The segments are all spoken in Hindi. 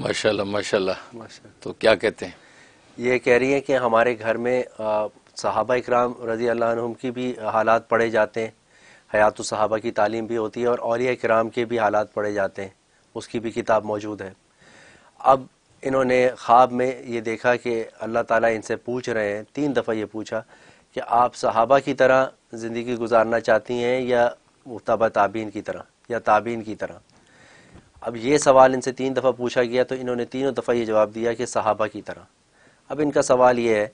माशाल्लाह माशाल्लाह माशाल्लाह तो क्या कहते हैं ये कह रही है कि हमारे घर में सहाबा इकराम रजी अल्लाह की भी हालात पढ़े जाते हैं हयात सहाबा की तालीम भी होती है और अलिया इकराम के भी हालात पढ़े जाते हैं उसकी भी किताब मौजूद है अब इन्होंने ख्वाब में ये देखा कि अल्लाह ताला इनसे पूछ रहे हैं तीन दफ़ा ये पूछा कि आप सहाबा की तरह ज़िंदगी गुजारना चाहती हैं या तबा ताबीन की तरह या ताबीन की तरह अब ये सवाल इनसे तीन दफ़ा पूछा गया तो इन्होंने तीनों दफ़ा ये जवाब दिया कि सहाबा की तरह अब इनका सवाल ये है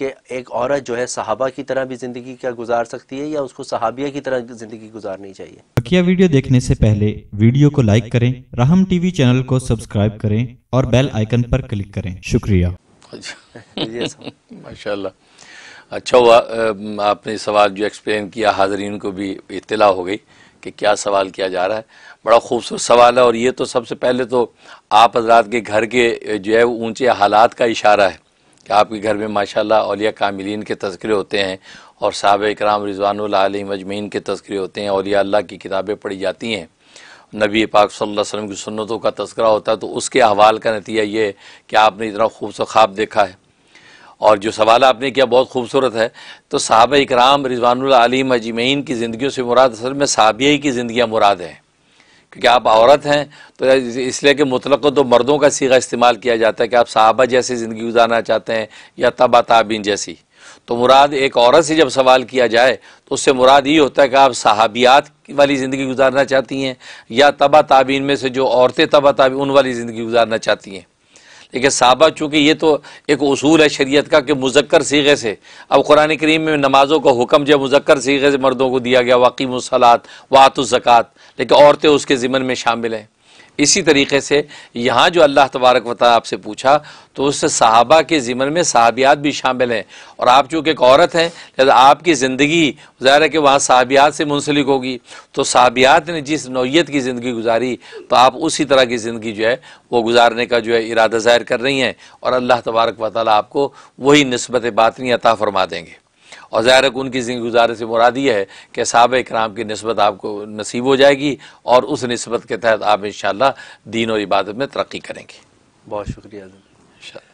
कि एक औरत जो है सहाबा की तरह भी ज़िंदगी क्या गुजार सकती है या उसको सहाबिया की तरह ज़िंदगी गुजारनी चाहिए बकिया वीडियो देखने से पहले वीडियो को लाइक करें राहम टीवी चैनल को सब्सक्राइब करें और बेल आइकन पर क्लिक करें शुक्रिया माशा अच्छा हुआ आपने सवाल जो एक्सप्लेन किया हाजरीन को भी इतला हो गई कि क्या सवाल किया जा रहा है बड़ा खूबसूरत सवाल है और ये तो सबसे पहले तो आप हजरात के घर के जो है ऊँचे हालात का इशारा है कि आपके घर में माशाल्लाह अलिया कामिलीन के तस्करे होते हैं और साहब इकराम रिजवान मजमीन के तस्करे होते हैं अलिया अल्लाह की किताबें पढ़ी जाती हैं नबी पाक सल्लल्लाहु अलैहि वसल्लम की सुन्नतों का तस्करा होता है तो उसके अहवाल का नतीजा ये है कि आपने इतना खूबसूरत ख्वाब देखा है और जो सवाल आपने किया बहुत खूबसूरत है तो साहब इकराम रिजवानम अजमैन की ज़िंदगी से मुराद असल में ही की ज़िंदियाँ मुराद हैं क्योंकि आप औरत हैं तो इसलिए कि मुतल तो मर्दों का सीगा इस्तेमाल किया जाता है कि आप साहबा जैसी ज़िंदगी गुजारना चाहते हैं या तबा तबिन जैसी तो मुराद एक औरत से जब सवाल किया जाए तो उससे मुराद ये होता है कि आप साहबियात वाली ज़िंदगी गुजारना चाहती हैं या तबा ताबीन में से जो औरतें तबा ताबीन उन वाली ज़िंदगी गुजारना चाहती हैं लेकिन साहबा चूँकि ये तो एक असूल है शरीयत का कि मुजक्कर सीगे से अब कुरान करीम में नमाज़ों का हुक्म जो मुजक्कर सीगे से मर्दों को दिया गया वाकीम सलात वात ज़क़़त लेकिन औरतें उसके ज़िमन में शामिल हैं इसी तरीके से यहाँ जो अल्लाह तबारक वाल आपसे पूछा तो उस सहाबा के ज़िमन में सहाबियात भी शामिल हैं और आप चूँकि एक औरत हैं लिहाजा आपकी ज़िंदगी ज़ाहिर है कि वहाँ सहाबियात से मुंसलिक होगी तो सहाबियात ने जिस नौीयत की ज़िंदगी गुजारी तो आप उसी तरह की ज़िंदगी जो है वो गुजारने का जो है इरादा ज़ाहिर कर रही हैं और अल्लाह तबारक वाली आपको वही नस्बत बातनी अता फ़रमा देंगे और ज़ाहिर उनकी ज़िंदगी गुजारे से मुराद ये है कि साहब कराम की नस्बत आपको नसीब हो जाएगी और उस नस्बत के तहत आप इन दीन और इबादत में तरक्की करेंगे बहुत शुक्रिया